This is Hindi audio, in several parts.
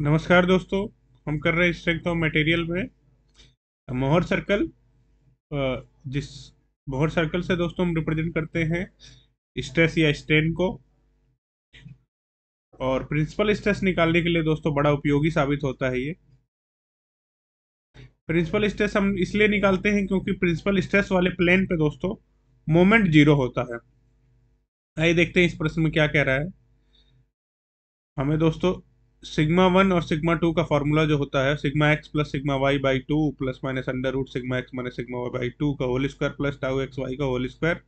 नमस्कार दोस्तों हम कर रहे हैं स्ट्रेंथ ऑफ मटेरियल में मोहर सर्कल जिस मोहर सर्कल से दोस्तों हम रिप्रेजेंट करते हैं स्ट्रेस या स्ट्रेन को और प्रिंसिपल स्ट्रेस निकालने के लिए दोस्तों बड़ा उपयोगी साबित होता है ये प्रिंसिपल स्ट्रेस हम इसलिए निकालते हैं क्योंकि प्रिंसिपल स्ट्रेस वाले प्लेन पे दोस्तों मोमेंट जीरो होता है आइए देखते हैं इस प्रश्न में क्या कह रहा है हमें दोस्तों सिग्मा वन और सिग्मा टू का फॉर्मूला जो होता है sigma x plus sigma y by two plus minus under root sigma x minus sigma y by two का whole square plus tau x y का होल स्क्वायर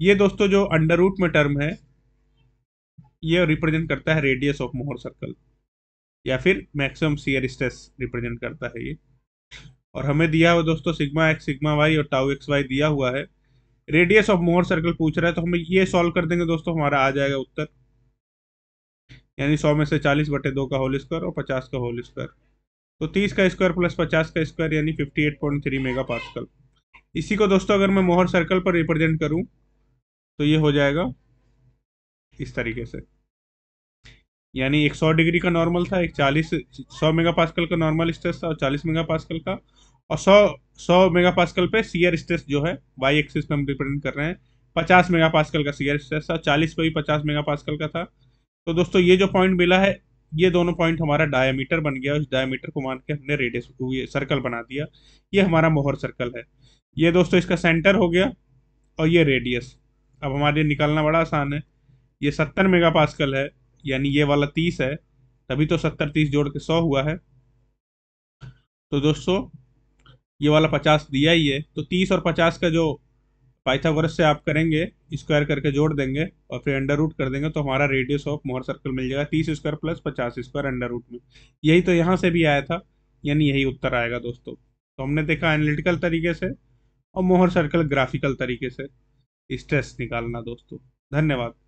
ये दोस्तों जो अंडर रूट में टर्म है ये रिप्रेजेंट करता है रेडियस ऑफ मोहर सर्कल या फिर मैक्सिमम सीयर स्ट्रेस रिप्रेजेंट करता है ये और हमें दिया हुआ दोस्तों सिग्मा एक्स सिग्मा वाई और टाउ एक्स वाई दिया हुआ है रेडियस ऑफ मोहर सर्कल पूछ रहा है तो हम ये सॉल्व कर देंगे दोस्तों हमारा आ जाएगा उत्तर यानी सौ में से चालीस बटे दो का होल स्क्वायर और पचास का होल स्क्वायर तो तीस का स्क्वायर प्लस पचास का स्क्वायर यानी fifty eight point three mega pascal इसी को दोस्तों अगर मैं मोहर सर्कल पर रिप्रेजेंट करूँ तो ये हो जाएगा इस तरीके से यानी एक सौ डिग्री का नॉर्मल था एक चालीस सौ मेगा पास्कल का नॉर्मल स्ट्रेस था और चालीस मेगा पास्कल का और सौ सौ मेगा पास्कल पे सीयर स्ट्रेस जो है वाई एक्सिस में हम रिप्रेजेंट कर रहे हैं पचास मेगा पास्कल का सीयर स्ट्रेस था चालीस पे भी पचास मेगा पास्कल का था तो दोस्तों ये जो पॉइंट मिला है ये दोनों पॉइंट हमारा डायमीटर बन गया उस डायमीटर को मान के हमने रेडियस ये सर्कल बना दिया ये हमारा मोहर सर्कल है ये दोस्तों इसका सेंटर हो गया और ये रेडियस अब हमारे निकालना बड़ा आसान है ये सत्तर मेगा है यानी ये वाला तीस है तभी तो सत्तर तीस जोड़ के सौ हुआ है तो दोस्तों ये वाला पचास दिया ही है तो तीस और पचास का जो पाइथागोरस से आप करेंगे स्क्वायर करके जोड़ देंगे और फिर अंडर रूट कर देंगे तो हमारा रेडियस ऑफ मोहर सर्कल मिल जाएगा तीस स्क्वायर प्लस पचास स्क्वायर अंडर रूट में यही तो यहाँ से भी आया था यानी यही उत्तर आएगा दोस्तों तो हमने देखा एनालिटिकल तरीके से और मोहर सर्कल ग्राफिकल तरीके से स्ट्रेस निकालना दोस्तों धन्यवाद